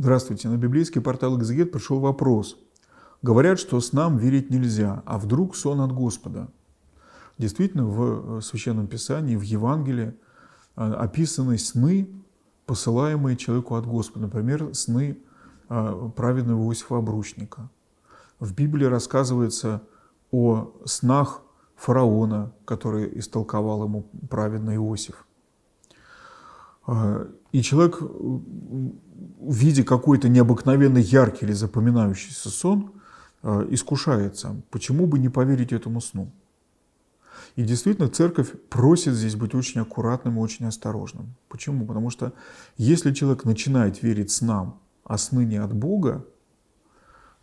Здравствуйте. На библейский портал «Экзегет» пришел вопрос. Говорят, что снам верить нельзя, а вдруг сон от Господа? Действительно, в э, Священном Писании, в Евангелии э, описаны сны, посылаемые человеку от Господа. Например, сны э, праведного Иосифа Обручника. В Библии рассказывается о снах фараона, который истолковал ему праведный Иосиф. И человек, э, видя какой-то необыкновенно яркий или запоминающийся сон, э, искушается, почему бы не поверить этому сну. И действительно, церковь просит здесь быть очень аккуратным и очень осторожным. Почему? Потому что если человек начинает верить снам, а сны не от Бога,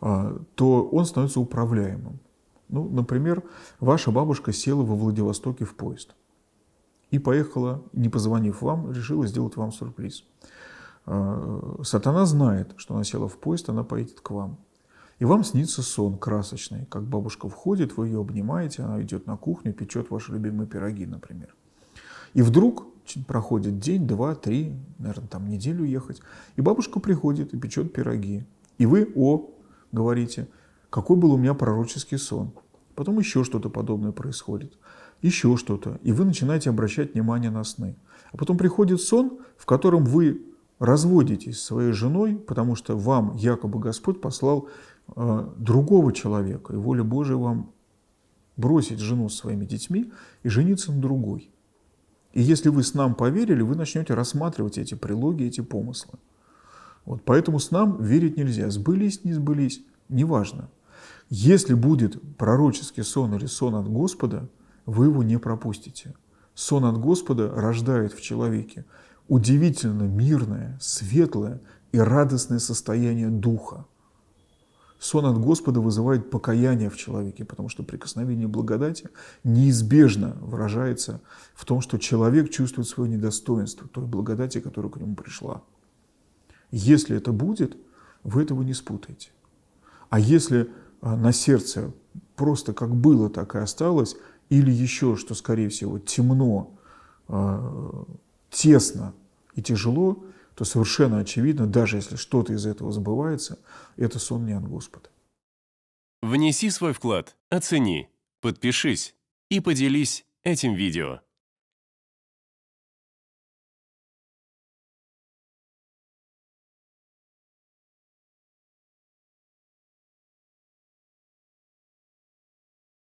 э, то он становится управляемым. Ну, например, ваша бабушка села во Владивостоке в поезд – и поехала, не позвонив вам, решила сделать вам сюрприз. А, сатана знает, что она села в поезд, она поедет к вам. И вам снится сон красочный, как бабушка входит, вы ее обнимаете, она идет на кухню, печет ваши любимые пироги, например. И вдруг проходит день, два, три, наверное, там неделю ехать, и бабушка приходит и печет пироги. И вы, о, говорите, какой был у меня пророческий сон – Потом еще что-то подобное происходит. Еще что-то. И вы начинаете обращать внимание на сны. А потом приходит сон, в котором вы разводитесь с своей женой, потому что вам якобы Господь послал э, другого человека, и воля Божия вам бросить жену с своими детьми и жениться на другой. И если вы с нам поверили, вы начнете рассматривать эти прилоги, эти помыслы. Вот, поэтому с нам верить нельзя. Сбылись, не сбылись, неважно. Если будет пророческий сон или сон от Господа, вы его не пропустите. Сон от Господа рождает в человеке удивительно мирное, светлое и радостное состояние духа. Сон от Господа вызывает покаяние в человеке, потому что прикосновение благодати неизбежно выражается в том, что человек чувствует свое недостоинство, той благодати, которая к нему пришла. Если это будет, вы этого не спутаете. А если а, на сердце просто как было, так и осталось, или еще, что, скорее всего, темно, а, тесно и тяжело, то совершенно очевидно, даже если что-то из этого сбывается, это сон не от Господа. Внеси свой вклад, оцени, подпишись и поделись этим видео.